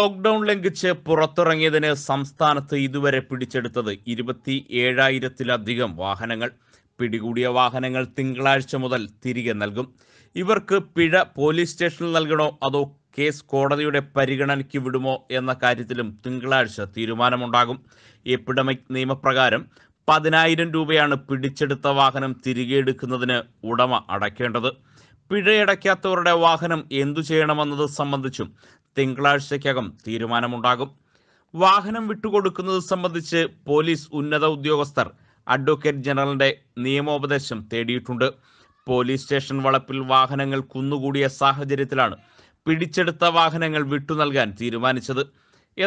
lockdown ലംഘിച്ച് പുറത്തിറങ്ങിയതിന് സംസ്ഥാനത്ത് ഇതുവരെ പിടിച്ചെടുത്തത് ഇരുപത്തി ഏഴായിരത്തിലധികം വാഹനങ്ങൾ പിടികൂടിയ വാഹനങ്ങൾ തിങ്കളാഴ്ച മുതൽ തിരികെ നൽകും ഇവർക്ക് പിഴ പോലീസ് സ്റ്റേഷനിൽ നൽകണോ അതോ കേസ് കോടതിയുടെ പരിഗണനയ്ക്ക് വിടുമോ എന്ന കാര്യത്തിലും തിങ്കളാഴ്ച തീരുമാനമുണ്ടാകും എപ്പിഡമിക് നിയമപ്രകാരം പതിനായിരം രൂപയാണ് പിടിച്ചെടുത്ത വാഹനം തിരികെ എടുക്കുന്നതിന് ഉടമ അടയ്ക്കേണ്ടത് പിഴയടയ്ക്കാത്തവരുടെ വാഹനം എന്തു ചെയ്യണമെന്നത് സംബന്ധിച്ചും തിങ്കളാഴ്ചയ്ക്കകം തീരുമാനമുണ്ടാകും വാഹനം വിട്ടുകൊടുക്കുന്നത് സംബന്ധിച്ച് പോലീസ് ഉന്നത ഉദ്യോഗസ്ഥർ അഡ്വക്കേറ്റ് ജനറലിന്റെ നിയമോപദേശം തേടിയിട്ടുണ്ട് പോലീസ് സ്റ്റേഷൻ വളപ്പിൽ വാഹനങ്ങൾ കുന്നുകൂടിയ സാഹചര്യത്തിലാണ് പിടിച്ചെടുത്ത വാഹനങ്ങൾ വിട്ടു നൽകാൻ തീരുമാനിച്ചത്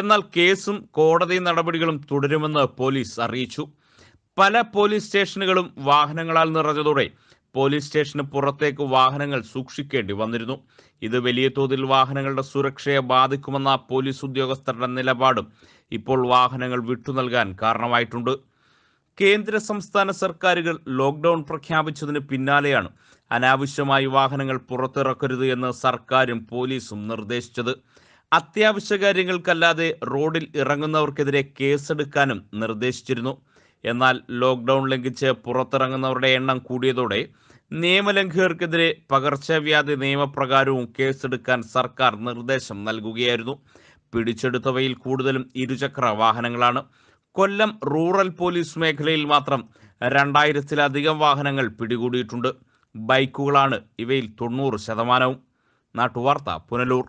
എന്നാൽ കേസും കോടതി നടപടികളും തുടരുമെന്ന് പോലീസ് അറിയിച്ചു പല പോലീസ് സ്റ്റേഷനുകളും വാഹനങ്ങളാൽ നിറഞ്ഞതോടെ പോലീസ് സ്റ്റേഷന് പുറത്തേക്ക് വാഹനങ്ങൾ സൂക്ഷിക്കേണ്ടി വന്നിരുന്നു ഇത് വലിയ തോതിൽ വാഹനങ്ങളുടെ സുരക്ഷയെ ബാധിക്കുമെന്ന പോലീസ് ഉദ്യോഗസ്ഥരുടെ നിലപാടും ഇപ്പോൾ വാഹനങ്ങൾ വിട്ടു നൽകാൻ കാരണമായിട്ടുണ്ട് കേന്ദ്ര സംസ്ഥാന സർക്കാരുകൾ ലോക്ക്ഡൌൺ പ്രഖ്യാപിച്ചതിന് പിന്നാലെയാണ് അനാവശ്യമായി വാഹനങ്ങൾ പുറത്തിറക്കരുത് എന്ന് സർക്കാരും പോലീസും നിർദ്ദേശിച്ചത് അത്യാവശ്യ കാര്യങ്ങൾക്കല്ലാതെ റോഡിൽ ഇറങ്ങുന്നവർക്കെതിരെ കേസെടുക്കാനും നിർദ്ദേശിച്ചിരുന്നു എന്നാൽ ലോക്ക്ഡൌൺ ലംഘിച്ച് പുറത്തിറങ്ങുന്നവരുടെ എണ്ണം കൂടിയതോടെ നിയമലംഘകർക്കെതിരെ പകർച്ചവ്യാധി നിയമപ്രകാരവും കേസെടുക്കാൻ സർക്കാർ നിർദ്ദേശം നൽകുകയായിരുന്നു പിടിച്ചെടുത്തവയിൽ കൂടുതലും ഇരുചക്ര വാഹനങ്ങളാണ് കൊല്ലം റൂറൽ പോലീസ് മേഖലയിൽ മാത്രം രണ്ടായിരത്തിലധികം വാഹനങ്ങൾ പിടികൂടിയിട്ടുണ്ട് ബൈക്കുകളാണ് ഇവയിൽ തൊണ്ണൂറ് ശതമാനവും നാട്ടുവാർത്ത പുനലൂർ